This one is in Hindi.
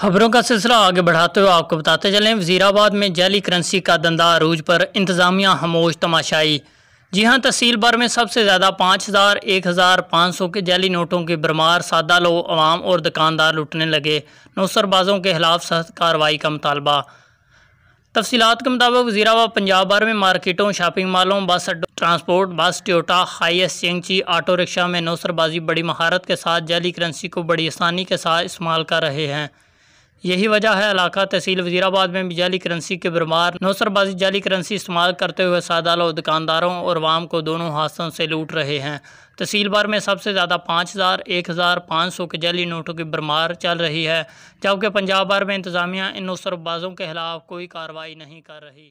खबरों का सिलसिला आगे बढ़ाते हुए आपको बताते चलें वजीराबाद में जैली करेंसी का धंधा अरूज पर इंतज़ामिया हमोश तमाशाई जी हां तहसील भर में सबसे ज़्यादा पाँच हज़ार एक हज़ार पाँच सौ के जैली नोटों के बरमार सादा लोग आवाम और दुकानदार लुटने लगे नौसरबाजों के खिलाफ सख्त कार्रवाई का मुतालबा तफसीत के मुताबिक वजीराबाद पंजाब भर में मार्केटों शॉपिंग मालों बस अड्डों transport bus Toyota Hiace चेंगची ऑटो रिक्शा में नौसरबाजी बड़ी महारत के साथ जैली करेंसी को बड़ी आसानी के साथ इस्तेमाल कर रहे हैं यही वजह है इलाका तहसील वजीराबाद में भी जाली करेंसी के बरमार नौसरबाजी जाली करंसी इस्तेमाल करते हुए और दुकानदारों और वाम को दोनों हाथों से लूट रहे हैं तहसील बार में सबसे ज़्यादा पाँच हज़ार एक हज़ार पाँच सौ के जाली नोटों की बरमार चल रही है जबकि पंजाब भर में इंतजामिया इन नौसरबाजों के खिलाफ कोई कार्रवाई नहीं कर रही